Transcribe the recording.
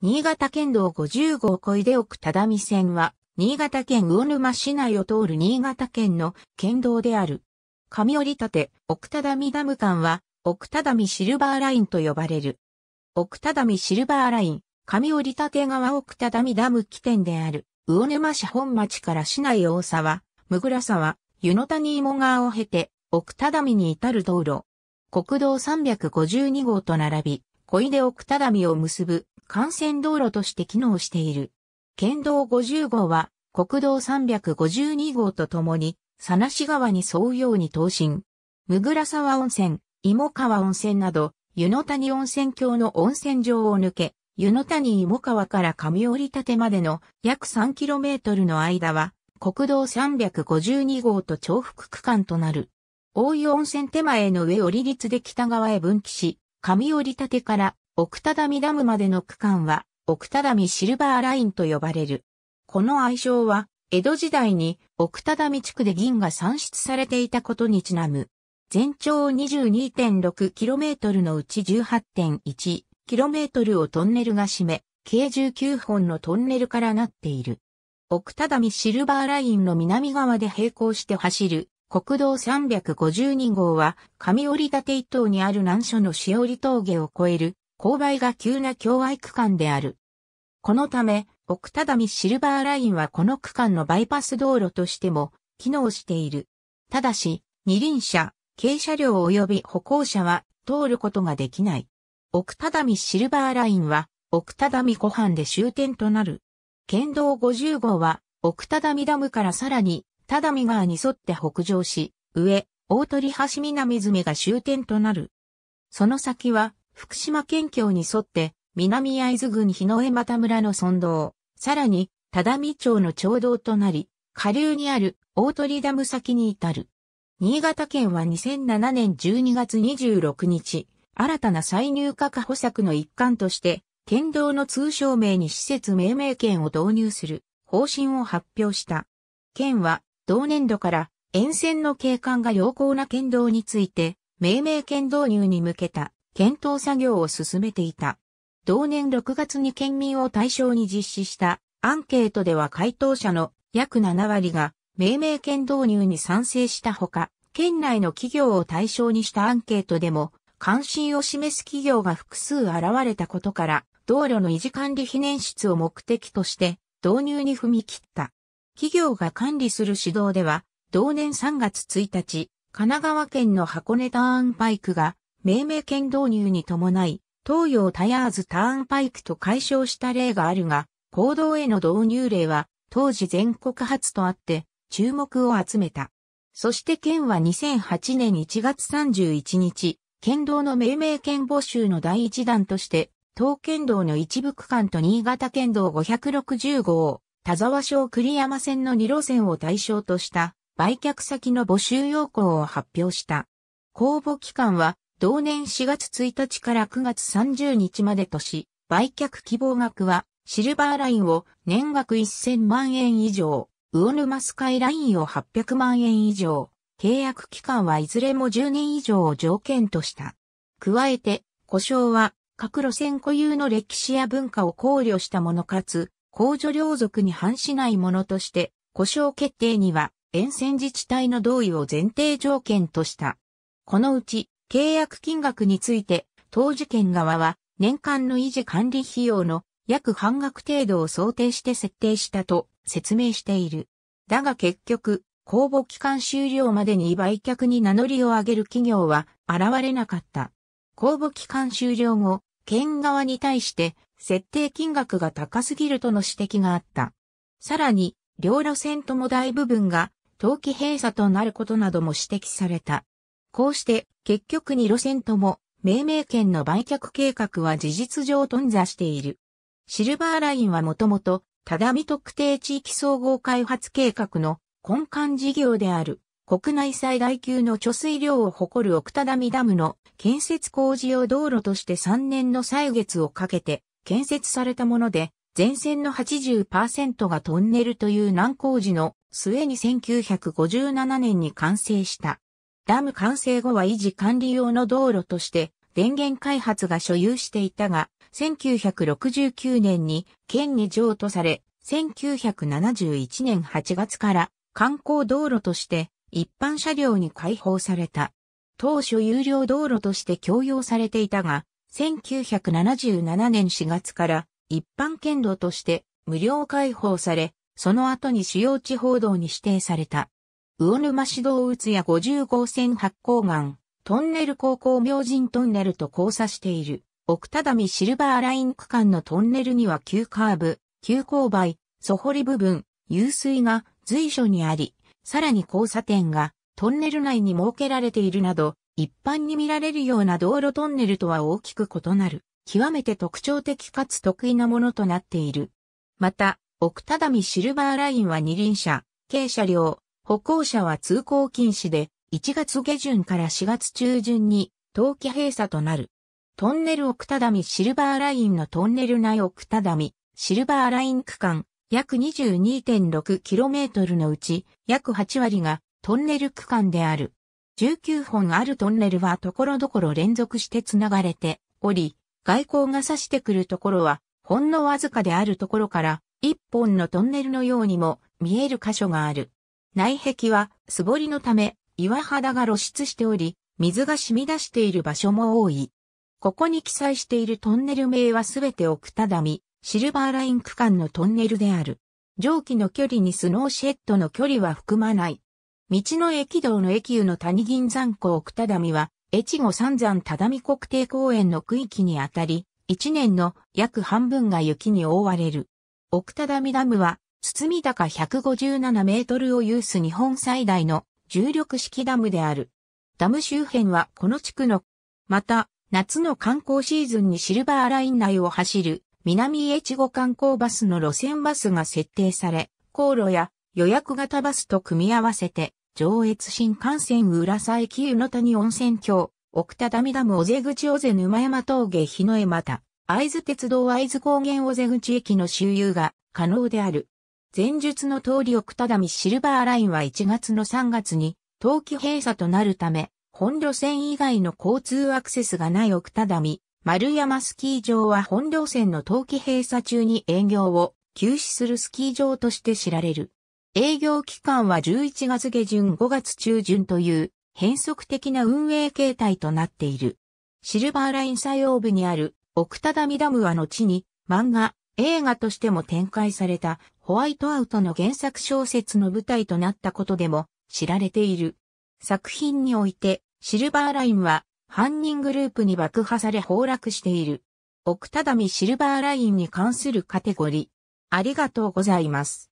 新潟県道50号小出奥只見線は、新潟県魚沼市内を通る新潟県の県道である。上折立、奥只見ダム間は、奥只見シルバーラインと呼ばれる。奥只見シルバーライン、上折立川奥只見ダム起点である、魚沼市本町から市内大沢、むぐら沢、湯の谷芋川を経て、奥只見に至る道路。国道352号と並び、小出奥只見を結ぶ幹線道路として機能している。県道50号は国道352号とともに、佐那市川に沿うように東進。無倉沢温泉、芋川温泉など、湯の谷温泉郷の温泉場を抜け、湯の谷芋川から上折立までの約 3km の間は、国道352号と重複区間となる。大湯温泉手前の上折立で北側へ分岐し、上折立から奥只見ダムまでの区間は、奥只見シルバーラインと呼ばれる。この愛称は、江戸時代に奥只見地区で銀が産出されていたことにちなむ。全長 22.6km のうち 18.1km をトンネルが占め、計19本のトンネルからなっている。奥只見シルバーラインの南側で並行して走る国道352号は上折立一島にある難所のしおり峠を越える勾配が急な境外区間である。このため、奥只見シルバーラインはこの区間のバイパス道路としても機能している。ただし、二輪車、軽車両及び歩行者は通ることができない。奥只見シルバーラインは奥只見湖畔で終点となる。県道50号は奥只見ダムからさらに只見川に沿って北上し、上、大鳥橋南詰が終点となる。その先は福島県境に沿って、南会津郡日野江又村の村道、さらに、只見町の町道となり、下流にある大鳥ダム先に至る。新潟県は2007年12月26日、新たな再入化保策の一環として、県道の通称名に施設命名権を導入する方針を発表した。県は、同年度から沿線の景観が良好な県道について、命名権導入に向けた検討作業を進めていた。同年6月に県民を対象に実施したアンケートでは回答者の約7割が命名権導入に賛成したほか、県内の企業を対象にしたアンケートでも関心を示す企業が複数現れたことから、道路の維持管理非年室を目的として導入に踏み切った。企業が管理する指導では、同年3月1日、神奈川県の箱根ターンパイクが命名権導入に伴い、東洋タヤーズターンパイクと解消した例があるが、行動への導入例は当時全国初とあって注目を集めた。そして県は2008年1月31日、県道の命名権募集の第一弾として、東県道の一部区間と新潟県道560号、田沢省栗山線の2路線を対象とした売却先の募集要項を発表した。公募期間は同年4月1日から9月30日までとし、売却希望額は、シルバーラインを年額1000万円以上、ウヌマスカイラインを800万円以上、契約期間はいずれも10年以上を条件とした。加えて、故障は各路線固有の歴史や文化を考慮したものかつ、公助領属に反しないものとして、故障決定には沿線自治体の同意を前提条件とした。このうち、契約金額について、当事権側は年間の維持管理費用の約半額程度を想定して設定したと説明している。だが結局、公募期間終了までに売却に名乗りを上げる企業は現れなかった。公募期間終了後、県側に対して設定金額が高すぎるとの指摘があった。さらに、両路線とも大部分が冬季閉鎖となることなども指摘された。こうして、結局に路線とも、命名権の売却計画は事実上頓挫している。シルバーラインはもともと、只見特定地域総合開発計画の根幹事業である、国内最大級の貯水量を誇る奥只見ダムの建設工事用道路として3年の歳月をかけて建設されたもので、全線の80%がトンネルという難工事の末に1957年に完成した。ダム完成後は維持管理用の道路として電源開発が所有していたが、1969年に県に譲渡され、1971年8月から観光道路として一般車両に開放された。当初有料道路として供用されていたが、1977年4月から一般県道として無料開放され、その後に主要地方道に指定された。魚沼市道打津屋50号線発光岩、トンネル高校明神トンネルと交差している、奥只見シルバーライン区間のトンネルには急カーブ、急勾配、そ掘り部分、湧水が随所にあり、さらに交差点がトンネル内に設けられているなど、一般に見られるような道路トンネルとは大きく異なる、極めて特徴的かつ得意なものとなっている。また、奥只見シルバーラインは二輪車、軽車両、歩行者は通行禁止で、1月下旬から4月中旬に、冬季閉鎖となる。トンネル奥只見シルバーラインのトンネル内奥只見シルバーライン区間約 22.6km のうち約8割がトンネル区間である。19本あるトンネルはところどころ連続して繋がれており、外交が差してくるところはほんのわずかであるところから1本のトンネルのようにも見える箇所がある。内壁は素掘りのため岩肌が露出しており、水が染み出している場所も多い。ここに記載しているトンネル名はすべて奥只見、シルバーライン区間のトンネルである。蒸気の距離にスノーシェッドの距離は含まない。道の駅道の駅湯の谷銀山港奥只見は、越後三山只見国定公園の区域にあたり、一年の約半分が雪に覆われる。奥只見ダムは堤高157メートルを有す日本最大の重力式ダムである。ダム周辺はこの地区の、また、夏の観光シーズンにシルバーライン内を走る南越後観光バスの路線バスが設定され、航路や予約型バスと組み合わせて、上越新幹線浦佐駅湯の谷温泉郷、奥田ダミダム尾瀬口尾瀬沼山峠日野江また、合津鉄道合津高原尾瀬口駅の周遊が可能である。前述の通り奥只見シルバーラインは1月の3月に、冬季閉鎖となるため、本路線以外の交通アクセスがない奥只見、丸山スキー場は本路線の冬季閉鎖中に営業を休止するスキー場として知られる。営業期間は11月下旬5月中旬という変則的な運営形態となっている。シルバーライン作用部にある奥只見ダムは後に漫画映画としても展開されたホワイトアウトの原作小説の舞台となったことでも知られている。作品においてシルバーラインは犯人グループに爆破され崩落している。奥只見シルバーラインに関するカテゴリー。ありがとうございます。